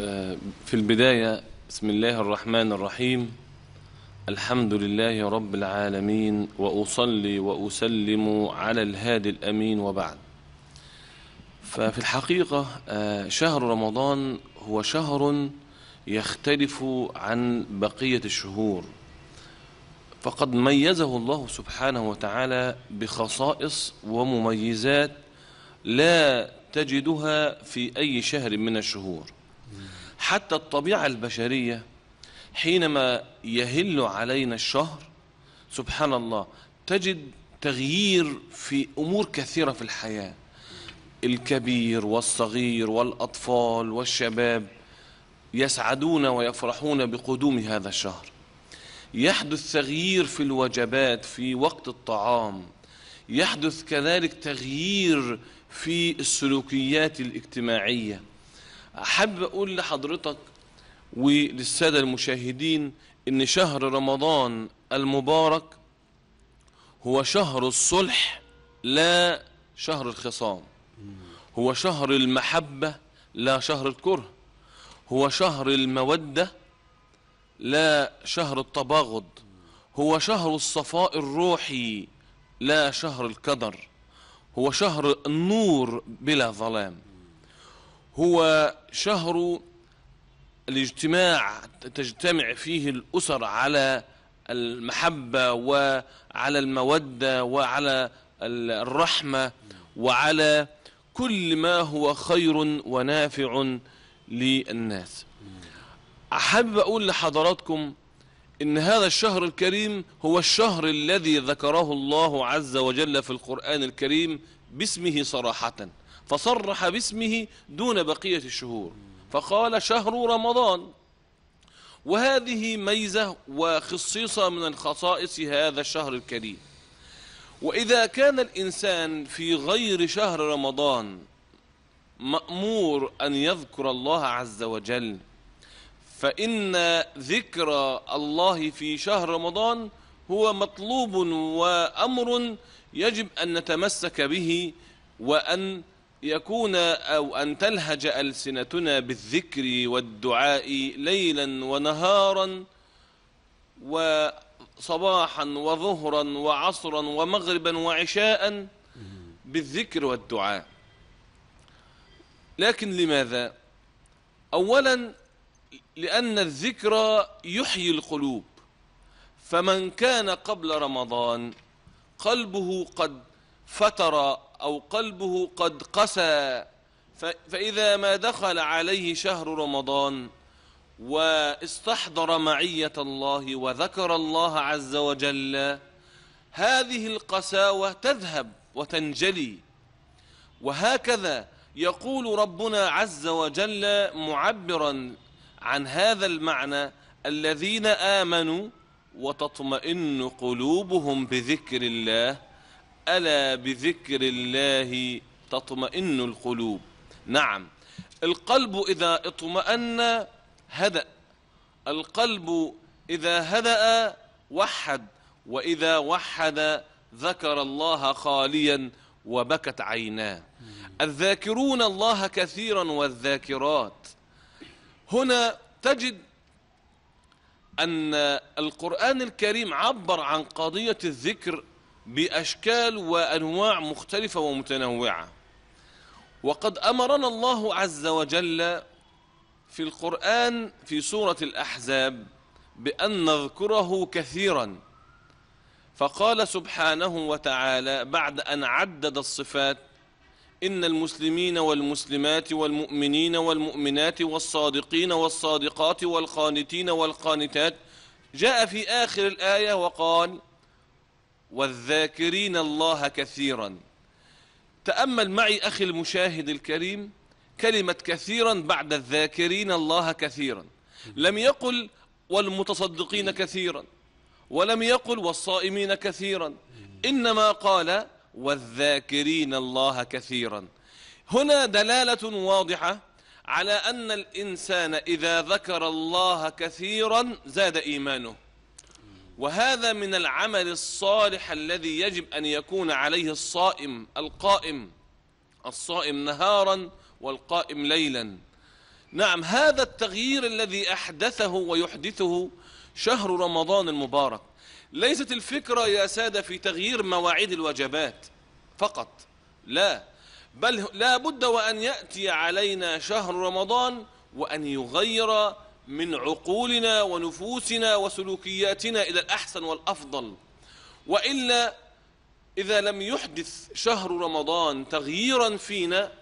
آه، في البداية بسم الله الرحمن الرحيم الحمد لله رب العالمين وأصلي وأسلم على الهادي الأمين وبعد ففي الحقيقة آه، شهر رمضان هو شهر يختلف عن بقية الشهور فقد ميزه الله سبحانه وتعالى بخصائص ومميزات لا تجدها في أي شهر من الشهور حتى الطبيعة البشرية حينما يهل علينا الشهر سبحان الله تجد تغيير في أمور كثيرة في الحياة الكبير والصغير والأطفال والشباب يسعدون ويفرحون بقدوم هذا الشهر يحدث تغيير في الوجبات في وقت الطعام يحدث كذلك تغيير في السلوكيات الاجتماعيه حابب اقول لحضرتك وللساده المشاهدين ان شهر رمضان المبارك هو شهر الصلح لا شهر الخصام هو شهر المحبه لا شهر الكره هو شهر الموده لا شهر التباغض هو شهر الصفاء الروحي لا شهر الكدر هو شهر النور بلا ظلام هو شهر الاجتماع تجتمع فيه الأسر على المحبة وعلى المودة وعلى الرحمة وعلى كل ما هو خير ونافع للناس أحب أقول لحضراتكم إن هذا الشهر الكريم هو الشهر الذي ذكره الله عز وجل في القرآن الكريم باسمه صراحة فصرح باسمه دون بقية الشهور فقال شهر رمضان وهذه ميزة وخصيصة من خصائص هذا الشهر الكريم وإذا كان الإنسان في غير شهر رمضان مأمور أن يذكر الله عز وجل فإن ذكر الله في شهر رمضان هو مطلوب وأمر يجب أن نتمسك به وأن يكون أو أن تلهج ألسنتنا بالذكر والدعاء ليلا ونهارا وصباحا وظهرا وعصرا ومغربا وعشاء بالذكر والدعاء لكن لماذا أولا لأن الذكر يحيي القلوب فمن كان قبل رمضان قلبه قد فتر أو قلبه قد قسى فإذا ما دخل عليه شهر رمضان واستحضر معية الله وذكر الله عز وجل هذه القساوة تذهب وتنجلي وهكذا يقول ربنا عز وجل معبرا عن هذا المعنى الذين آمنوا وتطمئن قلوبهم بذكر الله ألا بذكر الله تطمئن القلوب نعم القلب إذا اطمأن هدأ القلب إذا هدأ وحد وإذا وحد ذكر الله خاليا وبكت عيناه الذاكرون الله كثيرا والذاكرات هنا تجد أن القرآن الكريم عبر عن قضية الذكر بأشكال وأنواع مختلفة ومتنوعة وقد أمرنا الله عز وجل في القرآن في سورة الأحزاب بأن نذكره كثيرا فقال سبحانه وتعالى بعد أن عدد الصفات إن المسلمين والمسلمات والمؤمنين والمؤمنات والصادقين والصادقات والقانتين والقانتات جاء في آخر الآية وقال والذاكرين الله كثيرا تأمل معي أخي المشاهد الكريم كلمة كثيرا بعد الذاكرين الله كثيرا لم يقل والمتصدقين كثيرا ولم يقل والصائمين كثيرا إنما قال والذاكرين الله كثيرا هنا دلالة واضحة على أن الإنسان إذا ذكر الله كثيرا زاد إيمانه وهذا من العمل الصالح الذي يجب أن يكون عليه الصائم القائم الصائم نهارا والقائم ليلا نعم هذا التغيير الذي أحدثه ويحدثه شهر رمضان المبارك ليست الفكرة يا سادة في تغيير مواعيد الوجبات فقط لا بل لا بد وأن يأتي علينا شهر رمضان وأن يغير من عقولنا ونفوسنا وسلوكياتنا إلى الأحسن والأفضل وإلا إذا لم يحدث شهر رمضان تغييرا فينا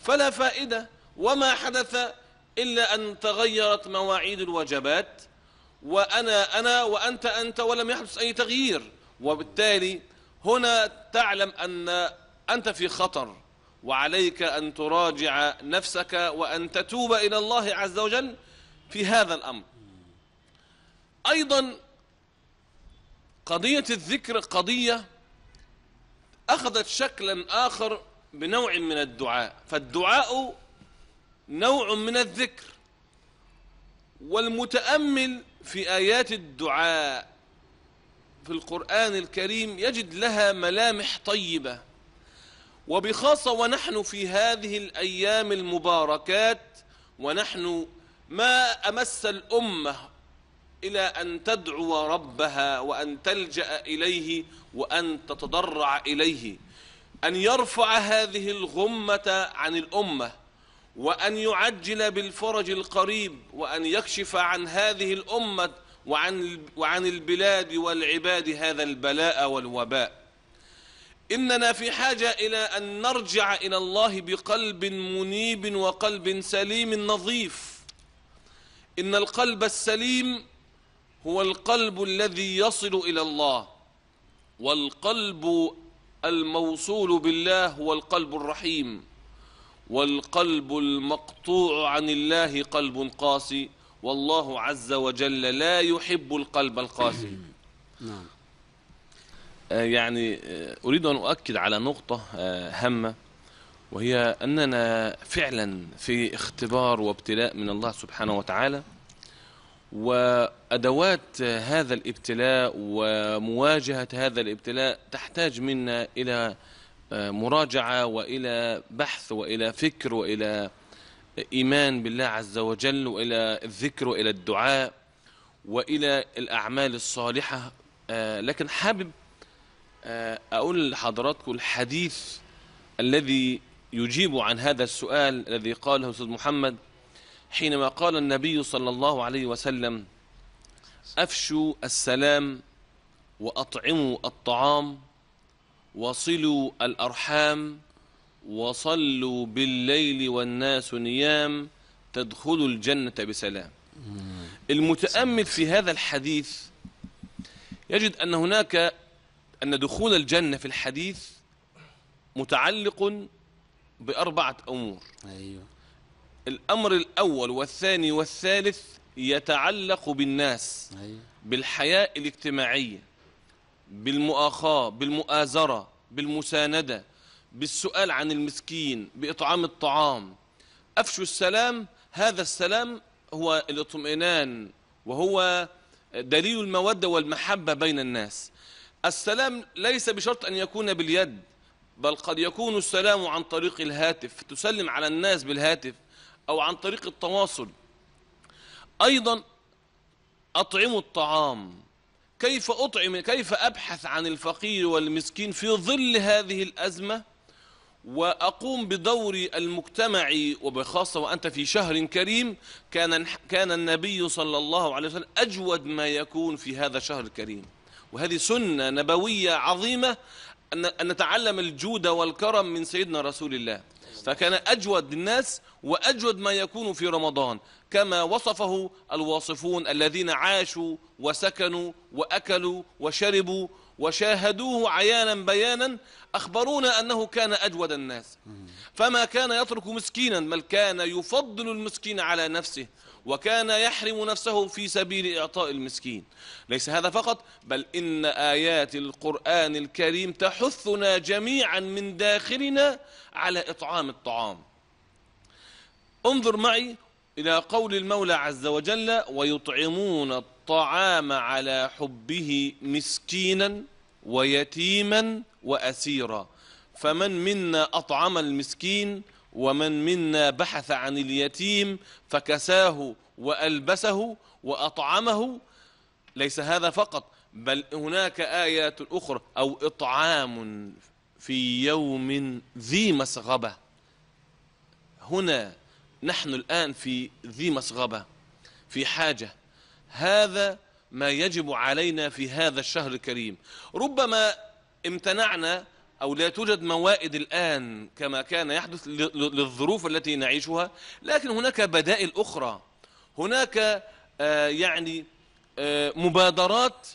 فلا فائدة وما حدث إلا أن تغيرت مواعيد الوجبات وأنا أنا وأنت أنت ولم يحدث أي تغيير وبالتالي هنا تعلم أن أنت في خطر وعليك أن تراجع نفسك وأن تتوب إلى الله عز وجل في هذا الأمر أيضا قضية الذكر قضية أخذت شكلا آخر بنوع من الدعاء فالدعاء نوع من الذكر والمتأمل في آيات الدعاء في القرآن الكريم يجد لها ملامح طيبة وبخاصة ونحن في هذه الأيام المباركات ونحن ما أمس الأمة إلى أن تدعو ربها وأن تلجأ إليه وأن تتضرع إليه أن يرفع هذه الغمة عن الأمة وأن يعجل بالفرج القريب وأن يكشف عن هذه الأمة وعن وعن البلاد والعباد هذا البلاء والوباء إننا في حاجة إلى أن نرجع إلى الله بقلب منيب وقلب سليم نظيف إن القلب السليم هو القلب الذي يصل إلى الله والقلب الموصول بالله هو القلب الرحيم والقلب المقطوع عن الله قلب قاسي والله عز وجل لا يحب القلب القاسي نعم آه، يعني آه، أريد أن أؤكد على نقطة آه، هامة وهي أننا فعلا في اختبار وابتلاء من الله سبحانه وتعالى وأدوات هذا الابتلاء ومواجهة هذا الابتلاء تحتاج منا إلى آه، مراجعة وإلى بحث وإلى فكر وإلى إيمان بالله عز وجل وإلى الذكر وإلى الدعاء وإلى الأعمال الصالحة آه، لكن حابب آه، أقول لحضراتكم الحديث الذي يجيب عن هذا السؤال الذي قاله أستاذ محمد حينما قال النبي صلى الله عليه وسلم أفشوا السلام وأطعموا الطعام وصلوا الأرحام وصلوا بالليل والناس نيام تدخلوا الجنة بسلام المتأمل في هذا الحديث يجد أن هناك أن دخول الجنة في الحديث متعلق بأربعة أمور أيوة. الأمر الأول والثاني والثالث يتعلق بالناس أيوة. بالحياة الاجتماعية بالمؤاخاة بالمؤازرة بالمساندة بالسؤال عن المسكين بإطعام الطعام أفشوا السلام هذا السلام هو الاطمئنان وهو دليل المودة والمحبة بين الناس السلام ليس بشرط أن يكون باليد بل قد يكون السلام عن طريق الهاتف تسلم على الناس بالهاتف أو عن طريق التواصل أيضا أطعم الطعام كيف أطعم كيف أبحث عن الفقير والمسكين في ظل هذه الأزمة وأقوم بدوري المجتمعي وبخاصة وأنت في شهر كريم كان كان النبي صلى الله عليه وسلم أجود ما يكون في هذا الشهر الكريم وهذه سنة نبوية عظيمة أن نتعلم الجود والكرم من سيدنا رسول الله فكان أجود الناس وأجود ما يكون في رمضان كما وصفه الواصفون الذين عاشوا وسكنوا وأكلوا وشربوا وشاهدوه عيانا بيانا أخبرونا أنه كان أجود الناس فما كان يترك مسكينا بل كان يفضل المسكين على نفسه وكان يحرم نفسه في سبيل إعطاء المسكين ليس هذا فقط بل إن آيات القرآن الكريم تحثنا جميعا من داخلنا على إطعام الطعام انظر معي إلى قول المولى عز وجل ويطعمون الطعام على حبه مسكينا ويتيما وأسيرا فمن منا أطعم المسكين ومن منا بحث عن اليتيم فكساه وألبسه وأطعمه ليس هذا فقط بل هناك آيات أخرى أو إطعام في يوم ذي مسغبة هنا نحن الآن في ذي مسغبة في حاجة هذا ما يجب علينا في هذا الشهر الكريم ربما امتنعنا أو لا توجد موائد الآن كما كان يحدث للظروف التي نعيشها لكن هناك بدائل أخرى هناك آه، يعني آه، مبادرات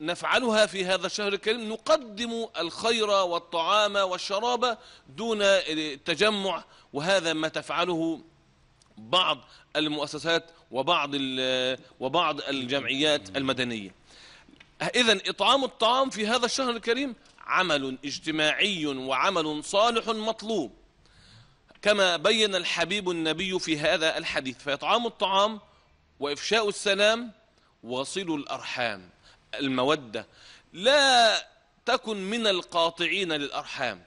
نفعلها في هذا الشهر الكريم نقدم الخير والطعام والشراب دون التجمع آه، وهذا ما تفعله بعض المؤسسات وبعض وبعض الجمعيات المدنيه اذا اطعام الطعام في هذا الشهر الكريم عمل اجتماعي وعمل صالح مطلوب كما بين الحبيب النبي في هذا الحديث فإطعام الطعام وإفشاء السلام وصل الأرحام المودة لا تكن من القاطعين للأرحام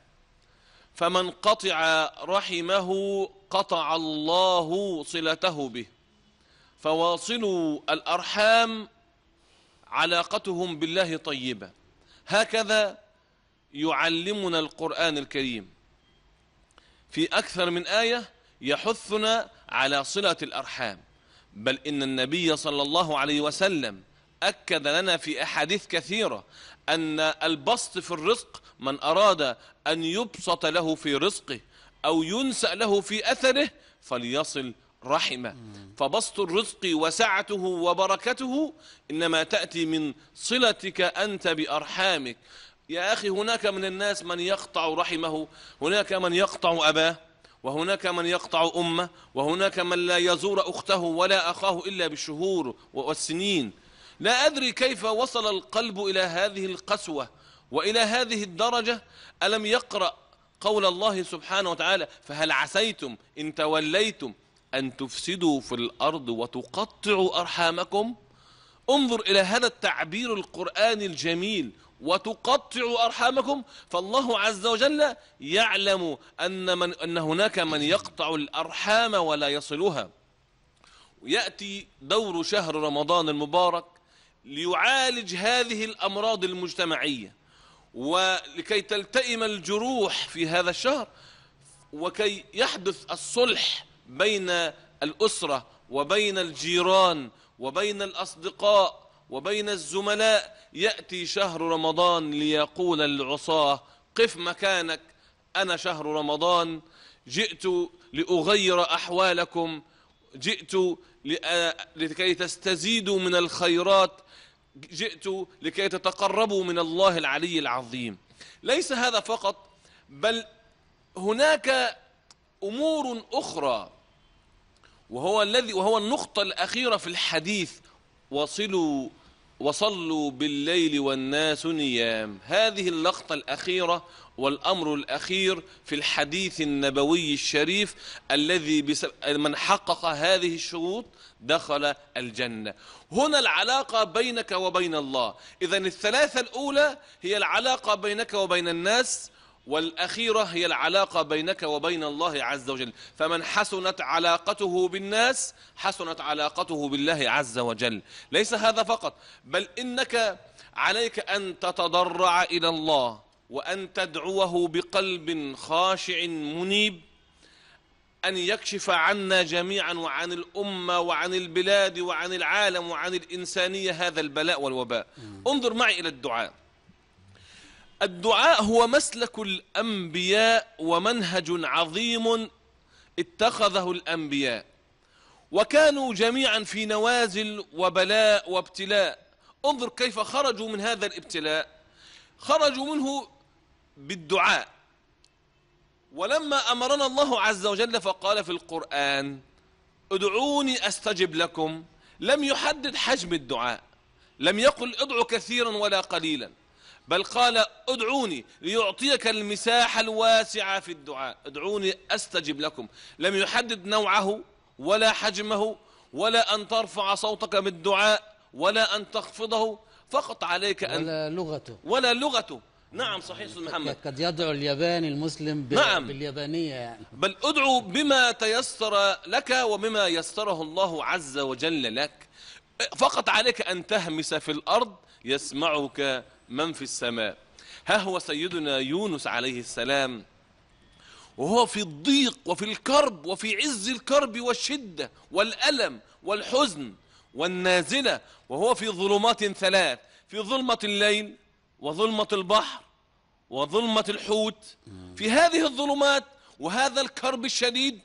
فمن قطع رحمه قطع الله صلته به فواصلوا الأرحام علاقتهم بالله طيبة هكذا يعلمنا القرآن الكريم في أكثر من آية يحثنا على صلة الأرحام بل إن النبي صلى الله عليه وسلم أكد لنا في أحاديث كثيرة أن البسط في الرزق من أراد أن يبسط له في رزقه أو ينسأ له في أثره فليصل رحمه فبسط الرزق وسعته وبركته إنما تأتي من صلتك أنت بأرحامك يا أخي هناك من الناس من يقطع رحمه هناك من يقطع أباه وهناك من يقطع أمه وهناك من لا يزور أخته ولا أخاه إلا بالشهور والسنين لا أدري كيف وصل القلب إلى هذه القسوة وإلى هذه الدرجة ألم يقرأ قول الله سبحانه وتعالى فهل عسيتم إن توليتم أن تفسدوا في الأرض وتقطعوا أرحامكم انظر إلى هذا التعبير القرآني الجميل وتقطع أرحامكم فالله عز وجل يعلم أن, من أن هناك من يقطع الأرحام ولا يصلها يأتي دور شهر رمضان المبارك ليعالج هذه الأمراض المجتمعية ولكي تلتئم الجروح في هذا الشهر وكي يحدث الصلح بين الأسرة وبين الجيران وبين الأصدقاء وبين الزملاء يأتي شهر رمضان ليقول العصاه قف مكانك أنا شهر رمضان جئت لأغير أحوالكم جئت لكي تستزيدوا من الخيرات جئت لكي تتقربوا من الله العلي العظيم ليس هذا فقط بل هناك امور اخرى وهو الذي وهو النقطه الاخيره في الحديث وصلوا وصلوا بالليل والناس نيام هذه اللقطة الأخيرة والأمر الأخير في الحديث النبوي الشريف الذي من حقق هذه الشروط دخل الجنة هنا العلاقة بينك وبين الله إذا الثلاثة الأولى هي العلاقة بينك وبين الناس والأخيرة هي العلاقة بينك وبين الله عز وجل فمن حسنت علاقته بالناس حسنت علاقته بالله عز وجل ليس هذا فقط بل إنك عليك أن تتضرع إلى الله وأن تدعوه بقلب خاشع منيب أن يكشف عنا جميعا وعن الأمة وعن البلاد وعن العالم وعن الإنسانية هذا البلاء والوباء انظر معي إلى الدعاء الدعاء هو مسلك الأنبياء ومنهج عظيم اتخذه الأنبياء وكانوا جميعا في نوازل وبلاء وابتلاء انظر كيف خرجوا من هذا الابتلاء خرجوا منه بالدعاء ولما أمرنا الله عز وجل فقال في القرآن ادعوني أستجب لكم لم يحدد حجم الدعاء لم يقل ادعوا كثيرا ولا قليلا بل قال ادعوني ليعطيك المساحة الواسعة في الدعاء ادعوني أستجب لكم لم يحدد نوعه ولا حجمه ولا أن ترفع صوتك بالدعاء ولا أن تخفضه فقط عليك أن ولا لغته ولا لغته نعم صحيح أستاذ محمد قد يدعو الياباني المسلم ب... نعم. باليابانية يعني بل ادعو بما تيسر لك وبما يسره الله عز وجل لك فقط عليك أن تهمس في الأرض يسمعك من في السماء ها هو سيدنا يونس عليه السلام وهو في الضيق وفي الكرب وفي عز الكرب والشدة والألم والحزن والنازلة وهو في ظلمات ثلاث في ظلمة الليل وظلمة البحر وظلمة الحوت في هذه الظلمات وهذا الكرب الشديد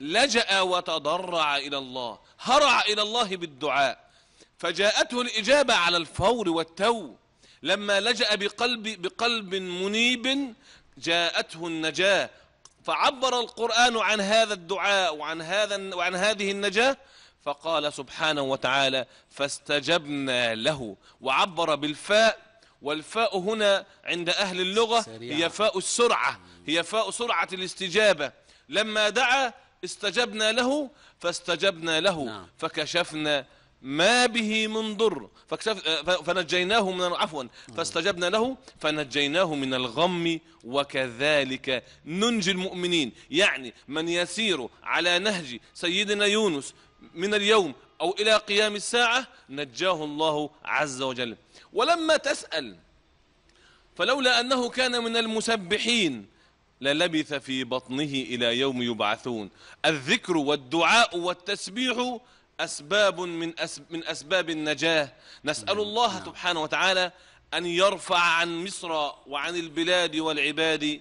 لجأ وتضرع إلى الله هرع إلى الله بالدعاء فجاءته الإجابة على الفور والتو لما لجأ بقلب بقلب منيب جاءته النجاة فعبر القرآن عن هذا الدعاء وعن هذا وعن هذه النجاة فقال سبحانه وتعالى فاستجبنا له وعبر بالفاء والفاء هنا عند أهل اللغة هي فاء السرعة هي فاء سرعة الاستجابة لما دعا استجبنا له فاستجبنا له نعم. فكشفنا ما به من ضر آه، فنجيناه من عفوا فاستجبنا له فنجيناه من الغم وكذلك ننجي المؤمنين يعني من يسير على نهج سيدنا يونس من اليوم أو إلى قيام الساعة نجاه الله عز وجل ولما تسأل فلولا أنه كان من المسبحين للبث في بطنه إلى يوم يبعثون الذكر والدعاء والتسبيح أسباب من, أسب من أسباب النجاة نسأل نعم. الله نعم. سبحانه وتعالى أن يرفع عن مصر وعن البلاد والعباد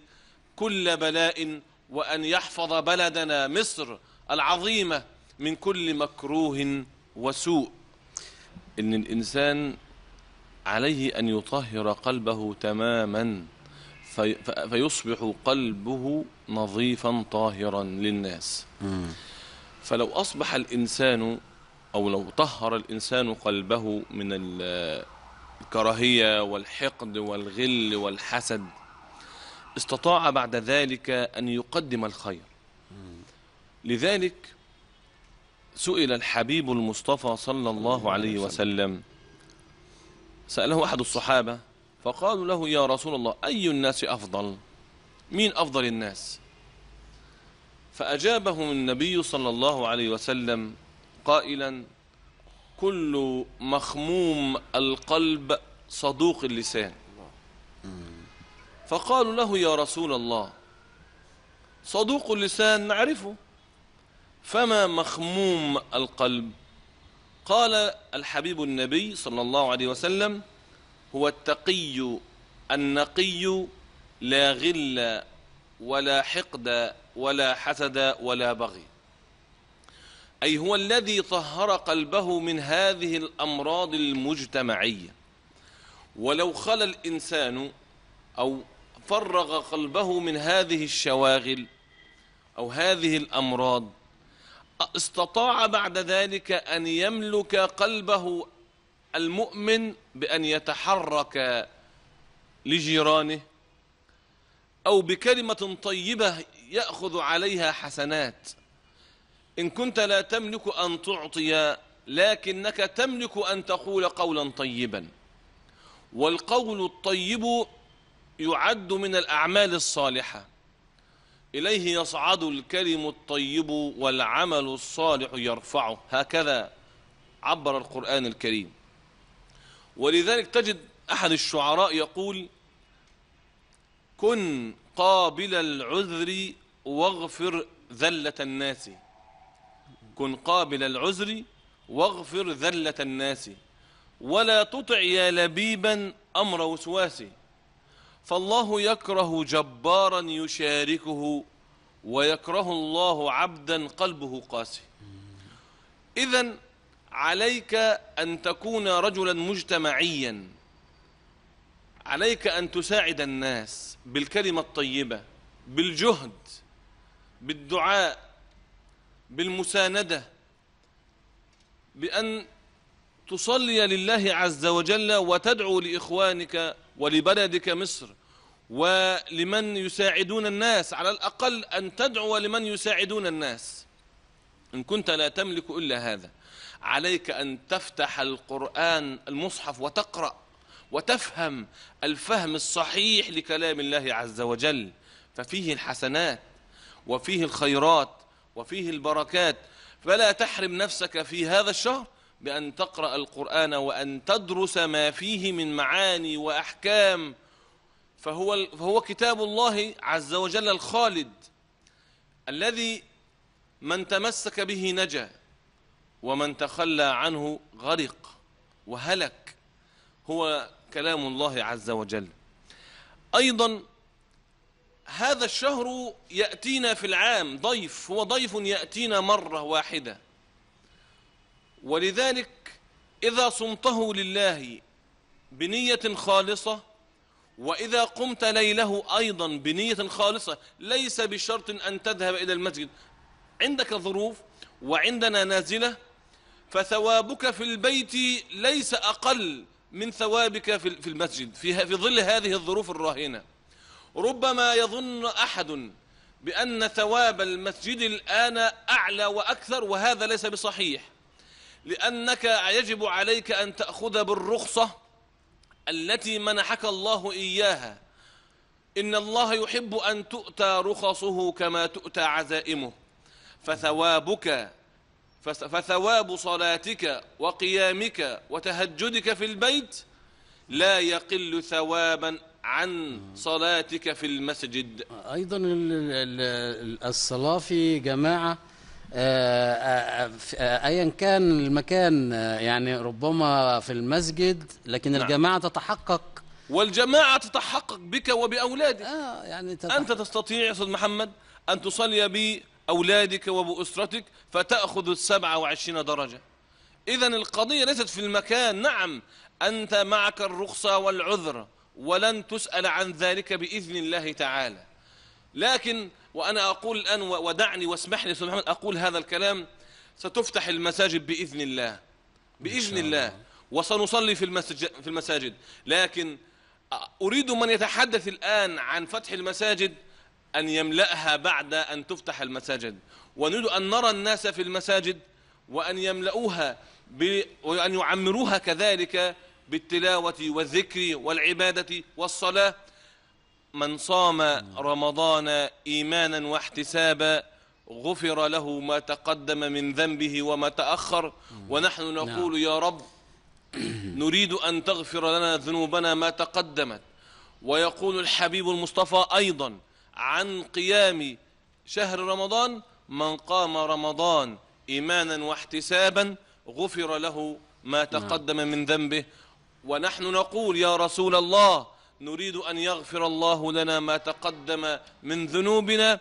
كل بلاء وأن يحفظ بلدنا مصر العظيمة من كل مكروه وسوء إن الإنسان عليه أن يطهر قلبه تماما في فيصبح قلبه نظيفا طاهرا للناس فلو أصبح الإنسان أو لو طهر الإنسان قلبه من الكراهية والحقد والغل والحسد استطاع بعد ذلك أن يقدم الخير لذلك سئل الحبيب المصطفى صلى الله عليه وسلم سأله أحد الصحابة فقالوا له يا رسول الله أي الناس أفضل مين أفضل الناس فأجابهم النبي صلى الله عليه وسلم قائلا كل مخموم القلب صدوق اللسان فقالوا له يا رسول الله صدوق اللسان نعرفه فما مخموم القلب قال الحبيب النبي صلى الله عليه وسلم هو التقي النقي لا غل ولا حقد ولا حسد ولا بغي أي هو الذي طهر قلبه من هذه الأمراض المجتمعية ولو خل الإنسان أو فرغ قلبه من هذه الشواغل أو هذه الأمراض استطاع بعد ذلك أن يملك قلبه المؤمن بأن يتحرك لجيرانه أو بكلمة طيبة يأخذ عليها حسنات إن كنت لا تملك أن تعطي لكنك تملك أن تقول قولا طيبا والقول الطيب يعد من الأعمال الصالحة إليه يصعد الكلم الطيب والعمل الصالح يرفعه هكذا عبر القرآن الكريم ولذلك تجد أحد الشعراء يقول كن قابل العذر واغفر ذلة الناس كن قابل العذر واغفر ذلة الناس ولا تطع يا لبيبا أمر وسواس فالله يكره جبارا يشاركه ويكره الله عبدا قلبه قاسي إذا عليك أن تكون رجلا مجتمعيا عليك أن تساعد الناس بالكلمة الطيبة بالجهد بالدعاء بالمساندة بأن تصلي لله عز وجل وتدعو لإخوانك ولبلدك مصر ولمن يساعدون الناس على الأقل أن تدعو لمن يساعدون الناس إن كنت لا تملك إلا هذا عليك أن تفتح القرآن المصحف وتقرأ وتفهم الفهم الصحيح لكلام الله عز وجل ففيه الحسنات وفيه الخيرات وفيه البركات فلا تحرم نفسك في هذا الشهر بأن تقرأ القرآن وأن تدرس ما فيه من معاني وأحكام فهو, فهو كتاب الله عز وجل الخالد الذي من تمسك به نجا ومن تخلى عنه غرق وهلك هو كلام الله عز وجل أيضا هذا الشهر يأتينا في العام ضيف هو ضيف يأتينا مرة واحدة ولذلك إذا صمته لله بنية خالصة وإذا قمت ليله أيضا بنية خالصة ليس بشرط أن تذهب إلى المسجد عندك ظروف وعندنا نازلة فثوابك في البيت ليس أقل من ثوابك في المسجد في ظل هذه الظروف الراهنه ربما يظن أحد بأن ثواب المسجد الآن أعلى وأكثر وهذا ليس بصحيح لأنك يجب عليك أن تأخذ بالرخصة التي منحك الله إياها إن الله يحب أن تؤتى رخصه كما تؤتى عزائمه فثوابك فثواب صلاتك وقيامك وتهجدك في البيت لا يقل ثوابا عن صلاتك في المسجد أيضا الصلاة في جماعة آه، آه، آه، ايا كان المكان يعني ربما في المسجد لكن نعم. الجماعه تتحقق والجماعه تتحقق بك وباولادك آه يعني تتحقق. انت تستطيع يا استاذ محمد ان تصلي باولادك وباسرتك فتاخذ السبعة وعشرين درجه اذا القضيه ليست في المكان نعم انت معك الرخصه والعذر ولن تسأل عن ذلك بإذن الله تعالى لكن وأنا أقول الآن ودعني واسمح لي سبحانه أقول هذا الكلام ستفتح المساجد بإذن الله بإذن الله وسنصلي في المساجد, في المساجد لكن أريد من يتحدث الآن عن فتح المساجد أن يملأها بعد أن تفتح المساجد ونريد أن نرى الناس في المساجد وأن يملؤوها وأن يعمروها كذلك بالتلاوة والذكر والعبادة والصلاة من صام رمضان إيمانا واحتسابا غفر له ما تقدم من ذنبه وما تأخر ونحن نعم. نقول يا رب نريد أن تغفر لنا ذنوبنا ما تقدمت ويقول الحبيب المصطفى أيضا عن قيام شهر رمضان من قام رمضان إيمانا واحتسابا غفر له ما نعم. تقدم من ذنبه ونحن نقول يا رسول الله نريد أن يغفر الله لنا ما تقدم من ذنوبنا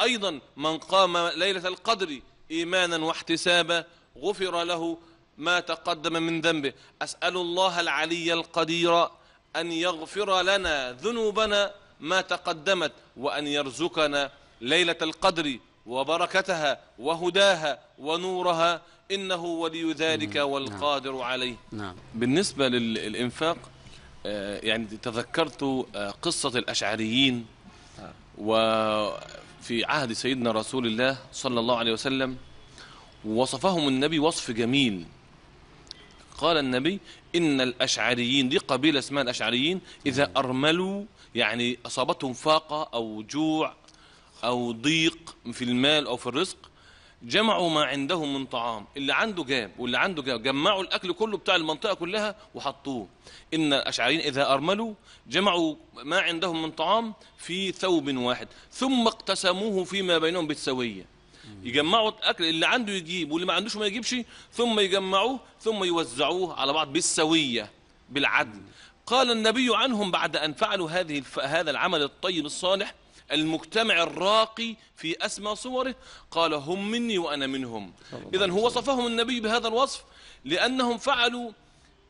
أيضا من قام ليلة القدر إيمانا واحتسابا غفر له ما تقدم من ذنبه أسأل الله العلي القدير أن يغفر لنا ذنوبنا ما تقدمت وأن يرزقنا ليلة القدر وبركتها وهداها ونورها إنه ولي ذلك نعم. والقادر نعم. عليه نعم. بالنسبة للإنفاق آه، يعني تذكرت آه، قصة الأشعريين آه، وفي عهد سيدنا رسول الله صلى الله عليه وسلم وصفهم النبي وصف جميل قال النبي إن الأشعريين دي قبيلة اسمها الأشعريين إذا أرملوا يعني أصابتهم فاقة أو جوع أو ضيق في المال أو في الرزق جمعوا ما عندهم من طعام اللي عنده جاب واللي عنده جاب جمعوا الأكل كله بتاع المنطقة كلها وحطوه إن الأشعريين إذا أرملوا جمعوا ما عندهم من طعام في ثوب واحد ثم اقتسموه فيما بينهم بالسوية يجمعوا الأكل اللي عنده يجيب واللي ما عندوش ما يجيبش ثم يجمعوه ثم يوزعوه على بعض بالسوية بالعدل قال النبي عنهم بعد أن فعلوا هذه هذا العمل الطيب الصالح المجتمع الراقي في أسمى صوره قال هم مني وأنا منهم إذا هو وصفهم النبي بهذا الوصف لأنهم فعلوا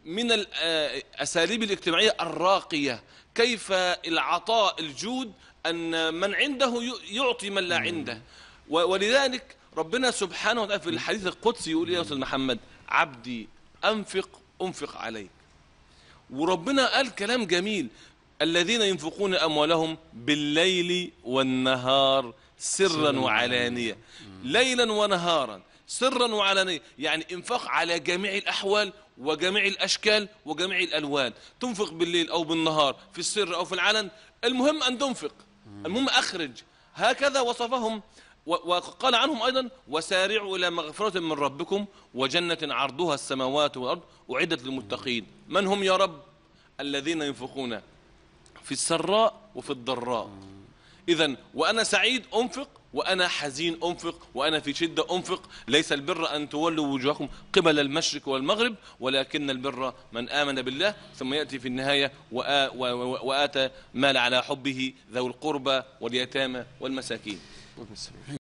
من الأساليب آه، الاجتماعية الراقية كيف العطاء الجود أن من عنده يعطي من لا عنده ولذلك ربنا سبحانه وتعالى في الحديث القدسي يقول يا أستاذ محمد عبدي أنفق أنفق عليك وربنا قال كلام جميل الذين ينفقون أموالهم بالليل والنهار سرا وعلانية ليلا ونهارا سرا وعلانية يعني انفاق على جميع الأحوال وجميع الأشكال وجميع الألوان تنفق بالليل أو بالنهار في السر أو في العلن المهم أن تنفق المهم أخرج هكذا وصفهم وقال عنهم أيضا وسارعوا إلى مغفرة من ربكم وجنة عرضها السماوات والأرض أعدت للمتقين من هم يا رب الذين ينفقون في السراء وفي الضراء إذا وأنا سعيد أنفق وأنا حزين أنفق وأنا في شدة أنفق ليس البر أن تولوا وجوهكم قبل المشرق والمغرب ولكن البر من آمن بالله ثم يأتي في النهاية وآتى مال على حبه ذو القربى واليتامى والمساكين